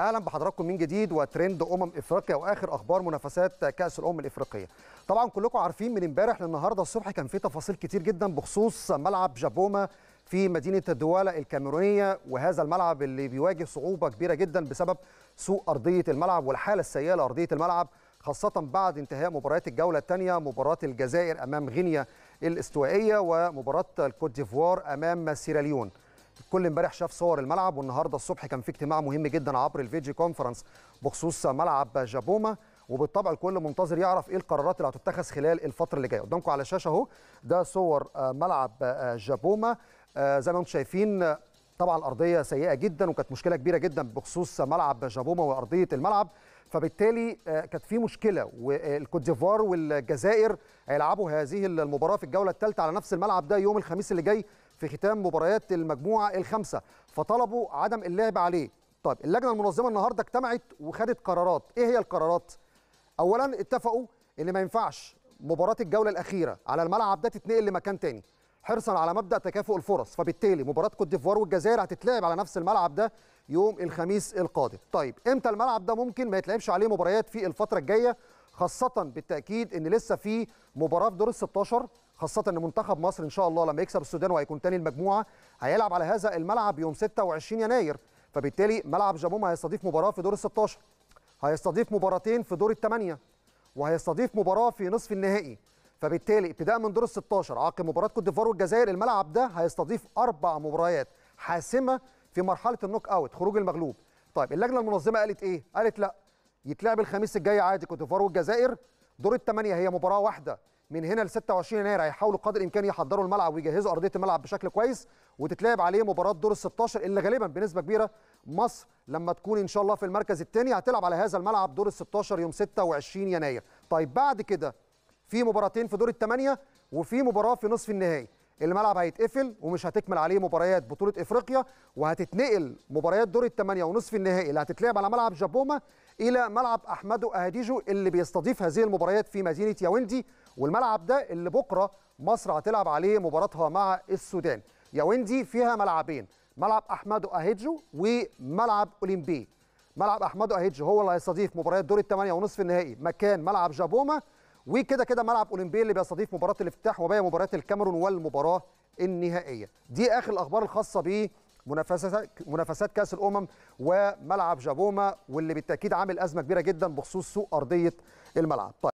اهلا بحضراتكم من جديد وترند امم افريقيا واخر اخبار منافسات كاس الامم الافريقيه طبعا كلكم عارفين من امبارح للنهارده الصبح كان في تفاصيل كتير جدا بخصوص ملعب جابوما في مدينه الدوله الكاميرونيه وهذا الملعب اللي بيواجه صعوبه كبيره جدا بسبب سوء ارضيه الملعب والحاله السيئه لارضيه الملعب خاصة بعد انتهاء مباريات الجولة الثانية مباراة الجزائر أمام غينيا الاستوائية ومباراة الكوت ديفوار أمام سيراليون الكل امبارح شاف صور الملعب والنهارده الصبح كان في اجتماع مهم جدا عبر الفيديو كونفرنس بخصوص ملعب جابوما وبالطبع الكل منتظر يعرف ايه القرارات اللي هتتخذ خلال الفتره اللي جايه قدامكم على الشاشه اهو ده صور آه، ملعب آه، جابوما آه، زي ما انتم شايفين طبعا الارضيه سيئه جدا وكانت مشكله كبيره جدا بخصوص ملعب جابوما وارضيه الملعب فبالتالي كانت في مشكله والكوت ديفوار والجزائر هيلعبوا هذه المباراه في الجوله الثالثه على نفس الملعب ده يوم الخميس اللي جاي في ختام مباريات المجموعه الخامسه فطلبوا عدم اللعب عليه طيب اللجنه المنظمه النهارده اجتمعت وخدت قرارات ايه هي القرارات اولا اتفقوا ان ما ينفعش مباراه الجوله الاخيره على الملعب ده تتنقل لمكان تاني حرصا على مبدا تكافؤ الفرص فبالتالي مباراه كوت ديفوار والجزائر هتتلعب على نفس الملعب ده يوم الخميس القادم طيب امتى الملعب ده ممكن ما يتلعبش عليه مباريات في الفتره الجايه خاصه بالتاكيد ان لسه في مباراه في دور ال 16 خاصه ان منتخب مصر ان شاء الله لما يكسب السودان وهيكون تاني المجموعه هيلعب على هذا الملعب يوم 26 يناير فبالتالي ملعب جابوما هيستضيف مباراه في دور ال 16 هيستضيف مباراتين في دور الثمانيه وهيستضيف مباراه في نصف النهائي فبالتالي ابتداء من دور ال 16 عقب مباراه كوت ديفوار والجزائر الملعب ده هيستضيف اربع مباريات حاسمه في مرحله النوك اوت خروج المغلوب طيب اللجنه المنظمه قالت ايه قالت لا يتلعب الخميس الجاي عادي كوت ديفوار والجزائر دور الثمانيه هي مباراه واحده من هنا ل 26 يناير هيحاولوا قدر الامكان يحضروا الملعب ويجهزوا ارضيه الملعب بشكل كويس وتتلعب عليه مباراه دور ال 16 اللي غالبا بنسبه كبيره مصر لما تكون ان شاء الله في المركز الثاني هتلعب على هذا الملعب دور ال 16 يوم 26 يناير طيب بعد كده في مباراتين في دور الثمانيه وفي مباراه في نصف النهائي الملعب هيتقفل ومش هتكمل عليه مباريات بطوله افريقيا وهتتنقل مباريات دور الثمانيه ونصف النهائي اللي هتتلعب على ملعب جابوما الى ملعب احمدو اهديجو اللي بيستضيف هذه المباريات في مدينه ياوندي والملعب ده اللي بكره مصر هتلعب عليه مباراتها مع السودان ياوندي فيها ملعبين ملعب احمدو اهيدجو وملعب اولمبي ملعب احمدو اهيدجو هو اللي هيستضيف مباريات دور الثمانيه ونصف النهائي مكان ملعب جابوما وكده كده ملعب اولمبيه اللي بيستضيف مباراه الافتتاح وباقي مباريات الكاميرون والمباراه النهائيه دي اخر الاخبار الخاصه ب منافسات منافسات كاس الامم وملعب جابوما واللي بالتاكيد عامل ازمه كبيره جدا بخصوص سوء ارضيه الملعب طيب.